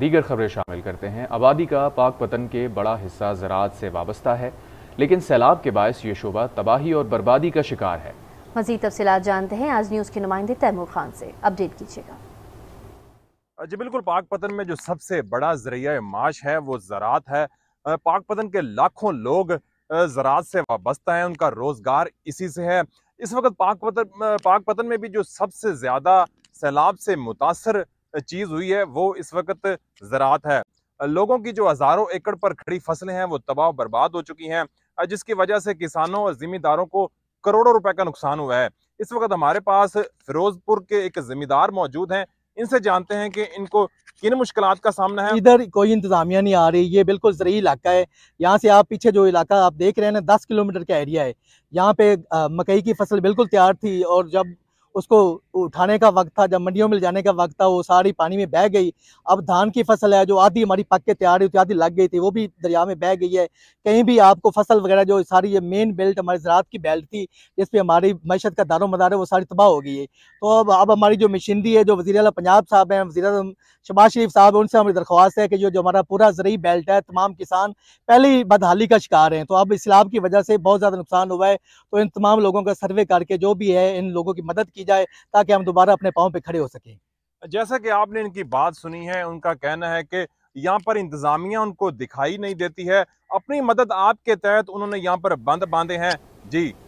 दीगर खबरें शामिल करते हैं आबादी का पाक पतन के बड़ा हिस्सा ज़रात से वाबस्ता है लेकिन सैलाब के बायस ये शोबा तबाही और बर्बादी का शिकार है मजीद तफसी जानते हैं आज न्यूज़ के नुमाइंदे तैमूर खान से अपडेट कीजिएगा जी बिल्कुल पाक पतन में जो सबसे बड़ा जरिया माश है वो ज़रात है पाक पतन के लाखों लोग ज़रात से वाबस्ता हैं उनका रोज़गार इसी से है इस वक्त पाक पतन पाक पतन में भी जो सबसे ज़्यादा सैलाब से मुतासर चीज़ हुई है वो इस वक्त ज़रात है लोगों की जो हज़ारों एकड़ पर खड़ी फसलें हैं वो तबाह बर्बाद हो चुकी हैं जिसकी वजह से किसानों और ज़िम्मेदारों को करोड़ों रुपए का नुकसान हुआ है इस वक्त हमारे पास फिरोजपुर के एक ज़िम्मेदार मौजूद हैं इनसे जानते हैं कि इनको किन मुश्किल का सामना है इधर कोई इंतजामिया नहीं आ रही ये बिल्कुल जरिए इलाका है यहाँ से आप पीछे जो इलाका आप देख रहे हैं ना दस किलोमीटर का एरिया है यहाँ पे मकई की फसल बिल्कुल तैयार थी और जब उसको उठाने का वक्त था जब मंडियों में जाने का वक्त था वो सारी पानी में बह गई अब धान की फसल है जो आधी हमारी पक के तैयार हुई थी आधी लग गई थी वो भी दरिया में बह गई है कहीं भी आपको फसल वगैरह जो सारी ये मेन बेल्ट हमारी ज़रात की बेल्ट थी जिस पर हमारी मैशत का दारो मदार है वो सारी तबाह हो गई है तो अब अब हमारी जो मशीनरी है जो वजी अला पंजाब साहब हैं वजी शबाज शरीफ साहब हैं उनसे हमारी दरख्वास्त है कि जो जो हमारा पूरा जरिए बेल्ट है तमाम किसान पहले ही बदहाली का शिकार हैं तो अब इसलाब की वजह से बहुत ज़्यादा नुकसान हुआ है तो इन तमाम लोगों का सर्वे करके जो भी है इन लोगों की मदद की जाए ताकि ताकि हम दोबारा अपने पाँव पे खड़े हो सके जैसा कि आपने इनकी बात सुनी है उनका कहना है कि यहाँ पर इंतज़ामिया उनको दिखाई नहीं देती है अपनी मदद आपके तहत उन्होंने यहाँ पर बंद बांधे हैं जी